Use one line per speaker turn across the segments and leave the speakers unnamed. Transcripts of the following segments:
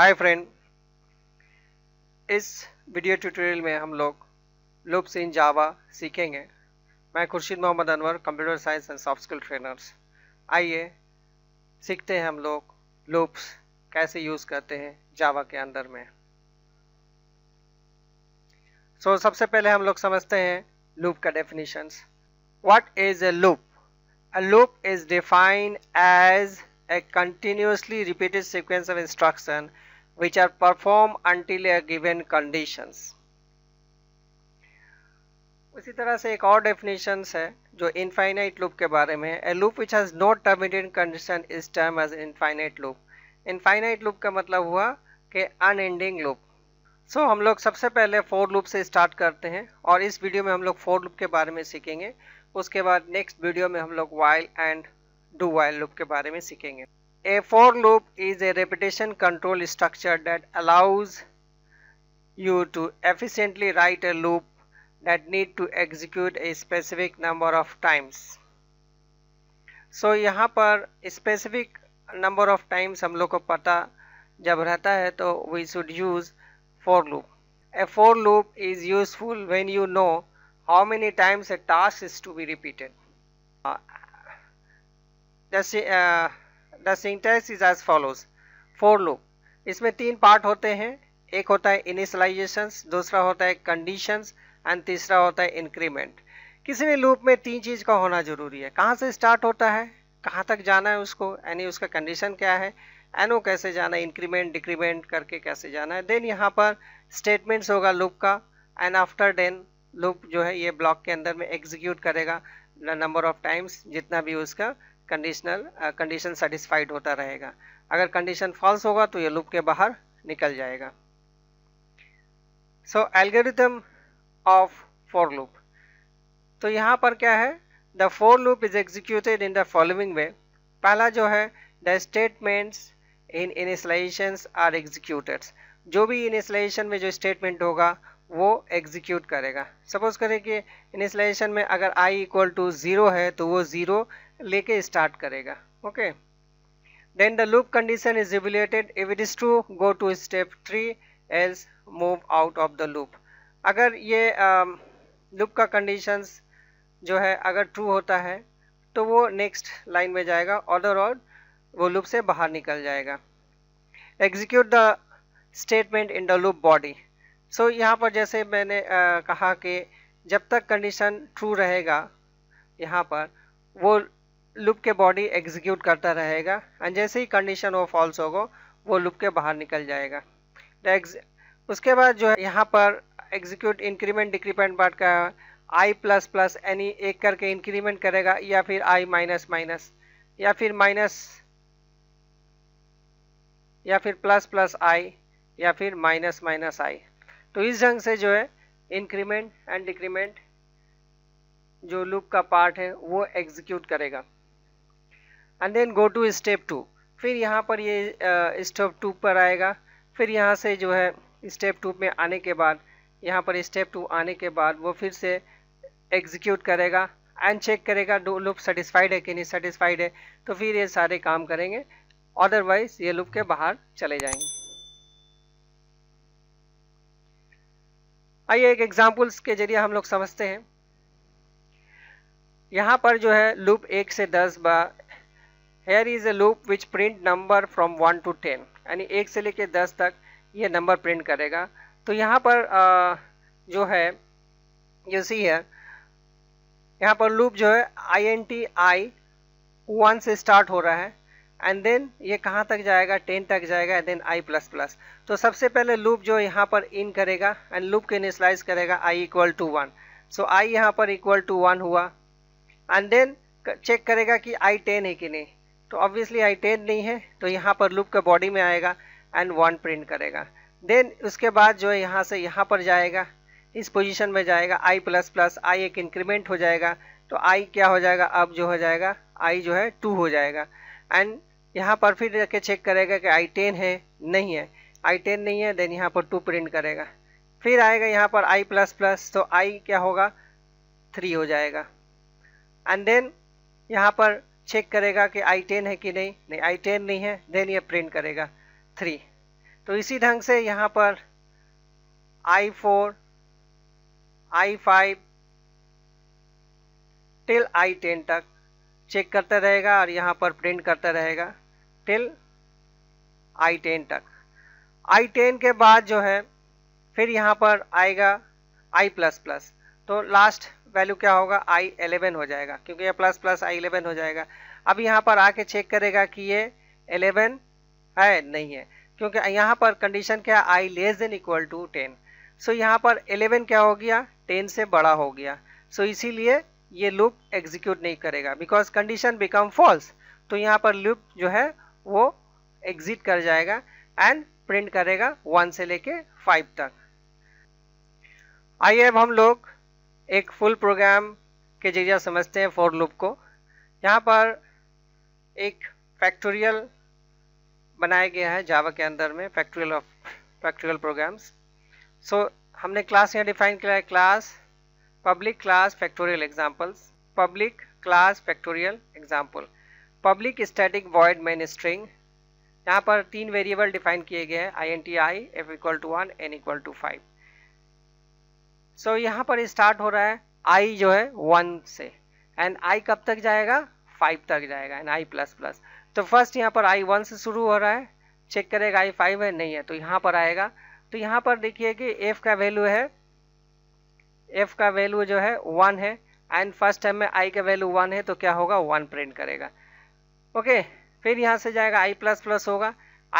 हाय friend इस video tutorial में हम लोग लुप्स इन जावा सीखेंगे मैं Khurshid Mohammad Anwar computer science and soft skill trainers आइए सीखते हैं हम लोग लुप्स कैसे यूज़ करते हैं जावा के अंदर में सो so, सबसे पहले हम लोग समझते हैं लूप का definitions what is a loop a loop is defined as a continuously repeated sequence of instruction which are performed until a given conditions उसी तरह से एक और डेफिनेशन है जो इनफाइनाइट लूप के बारे में a loop which has no term condition is term as infinite loop infinite loop का मतलब हुआ कि अनएंडिंग लूप सो हम लोग सबसे पहले फोर लूप से स्टार्ट करते हैं और इस वीडियो में हम लोग फोर लूप के बारे में सीखेंगे उसके बाद नेक्स्ट वीडियो में हम लोग while and do while loop के बारे में सीखेंगे A for loop is a repetition control structure that allows you to efficiently write a loop that need to execute a specific number of times. So यहाँ a specific number of times हम लोग को पता जब रहता है तो we should use for loop. A for loop is useful when you know how many times a task is to be repeated. Uh, the syntax is as follows for loop इसमें तीन पार्ट होते हैं एक होता है initialisation दूसरा होता है कंडीशंस एंड तीसरा होता है इंक्रीमेंट किसी भी लूप में तीन चीज़ का होना जरूरी है कहाँ से स्टार्ट होता है कहाँ तक जाना है उसको यानी उसका कंडीशन क्या है एन कैसे जाना है इंक्रीमेंट डिक्रीमेंट करके कैसे जाना है देन यहाँ पर स्टेटमेंट्स होगा लूप का एंड आफ्टर देन लूप जो है ये ब्लॉक के अंदर में एग्जीक्यूट करेगा नंबर ऑफ टाइम्स जितना भी उसका कंडीशनल कंडीशन सेटिस्फाइड होता रहेगा अगर कंडीशन फॉल्स होगा तो ये लूप के बाहर निकल जाएगा so algorithm of for loop तो यहाँ पर क्या है the for loop is executed in the following way पहला जो है the statements in initializations are executed जो भी इनिसलाइजेशन में जो स्टेटमेंट होगा वो एग्जीक्यूट करेगा सपोज करें कि इनिसलाइजेशन में अगर आई इक्वल टू ज़ीरो है तो वो ज़ीरो लेके स्टार्ट करेगा okay then the loop condition is reevaluated if it is true go to step three else move out of the loop अगर ये लूप um, का कंडीशंस जो है अगर ट्रू होता है तो वो नेक्स्ट लाइन में जाएगा ऑर्डर और वो लूप से बाहर निकल जाएगा execute the statement in the loop body so यहाँ पर जैसे मैंने uh, कहा कि जब तक कंडीशन ट्रू रहेगा यहाँ पर वो लूप के बॉडी एग्जीक्यूट करता रहेगा एंड जैसे ही कंडीशन वो फॉल्स होगा वो लूप के बाहर निकल जाएगा उसके बाद जो है यहाँ पर एग्जीक्यूट इंक्रीमेंट डिक्रीमेंट पार्ट का आई प्लस प्लस यानी एक करके इंक्रीमेंट करेगा या फिर आई माइनस माइनस या फिर माइनस या फिर प्लस प्लस आई या फिर माइनस माइनस आई तो इस ढंग से जो है इंक्रीमेंट एंड डिक्रीमेंट जो लूप का पार्ट है वो एग्जीक्यूट करेगा and then go to step two फिर यहाँ पर ये स्टेप टू पर आएगा फिर यहाँ से जो है स्टेप टू में आने के बाद यहाँ पर स्टेप टू आने के बाद वो फिर से एग्जीक्यूट करेगा एंड चेक करेगा डो लुप सेटिस्फाइड है कि नहीं सेटिस्फाइड है तो फिर ये सारे काम करेंगे अदरवाइज ये लुप के बाहर चले जाएंगे आइए एक एग्जाम्पल्स के जरिए हम लोग समझते हैं यहाँ पर जो है लूप एक से दस बा here is a loop which print number from one to ten यानी एक से लेकर दस तक ये नंबर प्रिंट करेगा तो यहाँ पर आ, जो है यू सी है यहाँ पर लूप जो है I N T I one से स्टार्ट हो रहा है एंड देन ये कहाँ तक जाएगा टेन तक जाएगा and then I plus plus तो सबसे पहले लूप जो यहाँ पर इन करेगा एंड लूप के इनिशलाइज करेगा I equal to one so I यहाँ पर इक्वल टू वन हुआ एंड देन चेक करेगा कि आई टेन है कि नहीं तो ऑब्वियसली आई टेन नहीं है तो यहाँ पर लूप के बॉडी में आएगा एंड वन प्रिंट करेगा देन उसके बाद जो है यहाँ से यहाँ पर जाएगा इस पोजीशन में जाएगा आई प्लस प्लस आई एक इंक्रीमेंट हो जाएगा तो आई क्या हो जाएगा अब जो हो जाएगा आई जो है टू हो जाएगा एंड यहाँ पर फिर जाके चेक करेगा कि आई टेन है नहीं है आई टेन नहीं है देन यहाँ पर टू प्रिंट करेगा फिर आएगा यहाँ पर आई प्लस प्लस तो आई क्या होगा थ्री हो जाएगा एंड देन यहाँ पर चेक करेगा कि आई टेन है कि नहीं नहीं आई टेन नहीं है देन ये प्रिंट करेगा थ्री तो इसी ढंग से यहाँ पर I four I five till I ten तक चेक करता रहेगा और यहाँ पर प्रिंट करता रहेगा टिल आई टेन तक आई टेन के बाद जो है फिर यहाँ पर आएगा आई प्लस प्लस तो लास्ट वैल्यू क्या होगा आई एलेवन हो जाएगा क्योंकि ये प्लस प्लस आई एलेवन हो जाएगा अब यहाँ पर आके चेक करेगा कि ये एलेवन है नहीं है क्योंकि यहाँ पर कंडीशन क्या है I less than equal to ten so यहाँ पर एलेवन क्या हो गया टेन से बड़ा हो गया सो so, इसीलिए ये लूप एग्जीक्यूट नहीं करेगा बिकॉज कंडीशन बिकम फॉल्स तो यहाँ पर लूप जो है वो एग्जिट कर जाएगा एंड प्रिंट करेगा वन से लेके फाइव तक आइए अब हम लोग एक फुल प्रोग्राम के जरिए समझते हैं फॉर लूप को यहाँ पर एक फैक्टोरियल बनाया गया है जावा के अंदर में factorial of factorial programs so हमने क्लास यहाँ डिफाइन किया है class public class factorial examples public class factorial example public static void main string यहाँ पर तीन वेरिएबल डिफाइन किए गए हैं I N T I F equal to one N equal to five so so, यहाँ पर स्टार्ट हो रहा है आई जो है वन से एंड आई कब तक जाएगा फाइव तक जाएगा एंड आई प्लस प्लस तो फर्स्ट यहाँ पर आई वन से शुरू हो रहा है चेक करेगा आई फाइव है नहीं है तो यहाँ पर आएगा तो यहाँ पर देखिए कि एफ का वैल्यू है एफ का वैल्यू जो है वन है एंड फर्स्ट टाइम में आई का वैल्यू वन है तो क्या होगा वन प्रिंट करेगा ओके okay, फिर यहाँ से जाएगा आई प्लस प्लस होगा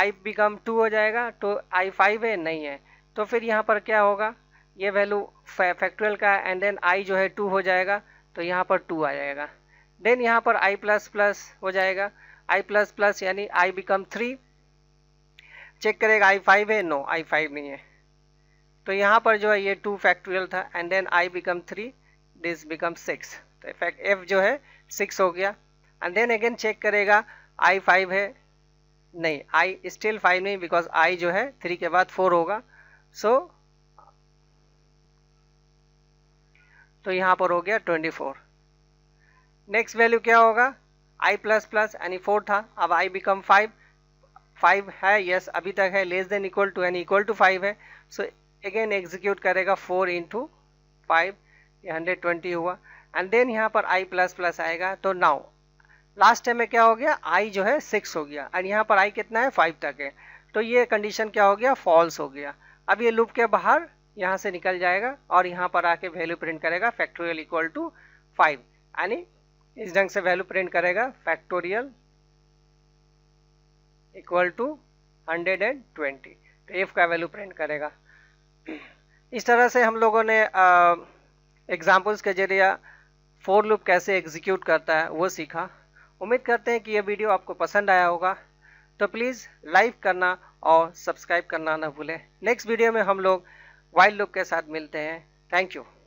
आई बिकम टू हो जाएगा तो आई फाइव है नहीं है तो फिर यहाँ पर क्या होगा ये वैल्यू फैक्टोरियल का एंड देन आई जो है टू हो जाएगा तो यहाँ पर टू आ जाएगा देन यहाँ पर आई प्लस प्लस हो जाएगा आई प्लस प्लस यानी आई बिकम थ्री चेक करेगा आई फाइव है नो आई फाइव नहीं है तो यहाँ पर जो है ये टू फैक्टोरियल था and then I become three this become six तो इफेक्ट एफ जो है सिक्स हो गया एंड देन अगेन चेक करेगा आई फाइव है नहीं आई स्टिल फाइव नहीं बिकॉज आई जो है थ्री के बाद फोर होगा सो so, तो यहाँ पर हो गया ट्वेंटी फोर नेक्स्ट वैल्यू क्या होगा आई प्लस प्लस यानी फोर था अब आई बिकम फाइव फाइव है यस yes, अभी तक है लेस देन इक्वल टू यानी इक्वल टू फाइव है सो अगेन एग्जीक्यूट करेगा फोर इंटू फाइव ये हंड्रेड ट्वेंटी हुआ एंड देन यहाँ पर आई प्लस प्लस आएगा तो नाउ लास्ट टाइम में क्या हो गया आई जो है सिक्स हो गया एंड यहाँ पर आई कितना है फाइव तक है तो ये कंडीशन क्या हो गया फॉल्स हो गया अब ये लूप के बाहर यहाँ से निकल जाएगा और यहाँ पर आके वैल्यू प्रिंट करेगा फैक्टोरियल इक्वल टू फाइव यानी इस ढंग से वैल्यू प्रिंट करेगा factorial equal to hundred and twenty तो एफ का वैल्यू प्रिंट करेगा इस तरह से हम लोगों ने एग्जाम्पल्स के जरिए फोर लूप कैसे एग्जीक्यूट करता है वो सीखा उम्मीद करते हैं कि यह वीडियो आपको पसंद आया होगा तो प्लीज़ लाइक करना और सब्सक्राइब करना ना भूलें नेक्स्ट वीडियो में हम लोग वाइल्ड लुक के साथ मिलते हैं थैंक यू